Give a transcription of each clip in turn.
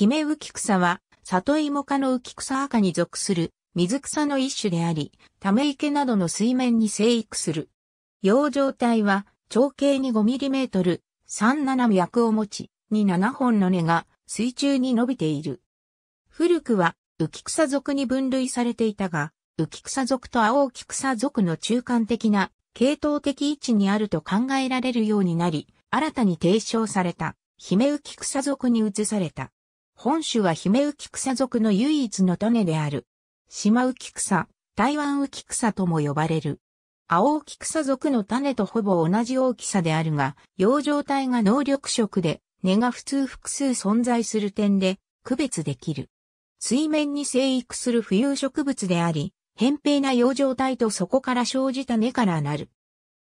姫浮草は、里芋科の浮草赤に属する水草の一種であり、ため池などの水面に生育する。養状体は長径に 5mm、37脈を持ち、に7本の根が水中に伸びている。古くは浮草属に分類されていたが、浮草属と青木草属の中間的な系統的位置にあると考えられるようになり、新たに提唱された姫浮草属に移された。本種はヒメウキ草属の唯一の種である。島ウキ草、台湾ウキ草とも呼ばれる。青ウキ草属の種とほぼ同じ大きさであるが、養状体が能力色で、根が普通複数存在する点で、区別できる。水面に生育する浮遊植物であり、扁平な養状体とそこから生じた根からなる。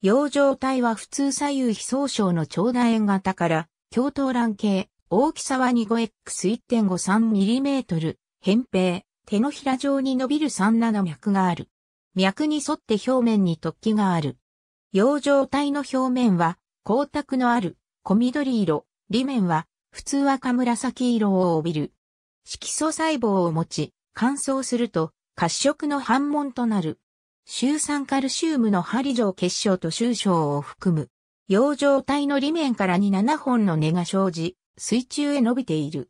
養状体は普通左右非相称の長楕円型から、共闘卵系、大きさは 25x1.53mm、扁平、手のひら状に伸びる3ノ脈がある。脈に沿って表面に突起がある。洋状体の表面は光沢のある小緑色、裏面は普通赤紫色を帯びる。色素細胞を持ち、乾燥すると褐色の反紋となる。周酸カルシウムの針状結晶と周晶を含む。洋状体の裏面からに7本の根が生じ、水中へ伸びている。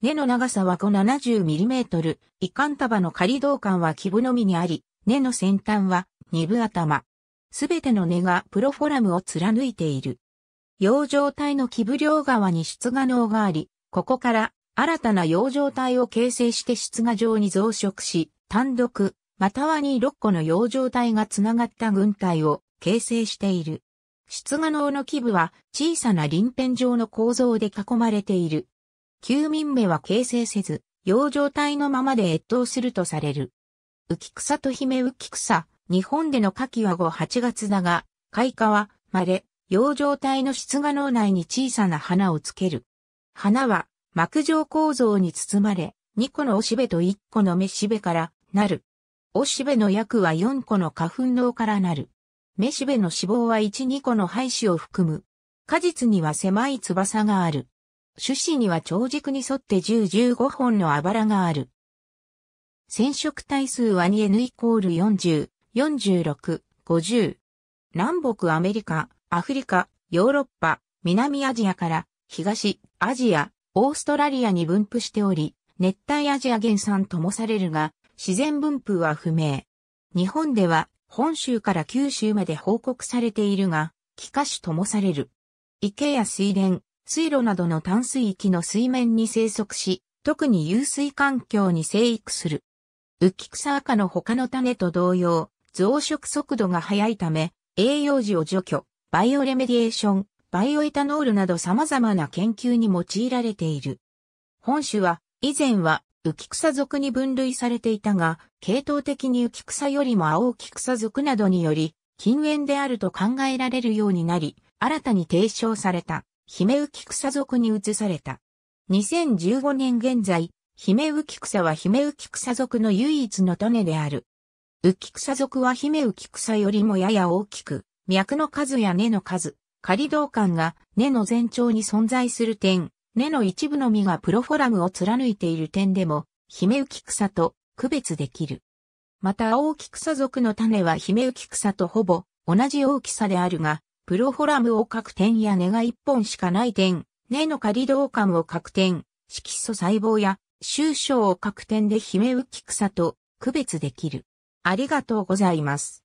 根の長さは5 70mm、一貫束の仮導管は基部のみにあり、根の先端は二部頭。すべての根がプロフォラムを貫いている。洋状体の基部両側に出芽脳があり、ここから新たな洋状体を形成して出芽状に増殖し、単独、または2 6個の洋状体がつながった群体を形成している。出画能の基部は小さな輪片状の構造で囲まれている。休眠目は形成せず、養生体のままで越冬するとされる。浮草と姫浮草、日本での夏季は5、8月だが、開花は、まれ、養生体の出画能内に小さな花をつける。花は、膜状構造に包まれ、2個のおしべと1個のめしべからなる。おしべの約は4個の花粉脳からなる。メシベの脂肪は1、2個の肺子を含む。果実には狭い翼がある。種子には長軸に沿って10、15本のあばらがある。染色体数は 2N イコール40、46、50。南北アメリカ、アフリカ、ヨーロッパ、南アジアから東アジア、オーストラリアに分布しており、熱帯アジア原産ともされるが、自然分布は不明。日本では本州から九州まで報告されているが、気化種ともされる。池や水田、水路などの淡水域の水面に生息し、特に湧水環境に生育する。浮き草赤の他の種と同様、増殖速度が速いため、栄養時を除去、バイオレメディエーション、バイオエタノールなど様々な研究に用いられている。本種は、以前は浮草属に分類されていたが、系統的に浮草よりも青浮草属などにより、禁煙であると考えられるようになり、新たに提唱された、姫浮草属に移された。2015年現在、姫浮草は姫浮草属の唯一の種である。浮草属は姫浮草よりもやや大きく、脈の数や根の数、仮道感が根の前兆に存在する点、根の一部の実がプロフォラムを貫いている点でも、ヒメウキ草と区別できる。また大き草属の種はヒメウキ草とほぼ同じ大きさであるが、プロフォラムを各点や根が一本しかない点、根の仮同感を各点、色素細胞や収章を各点でヒメウキ草と区別できる。ありがとうございます。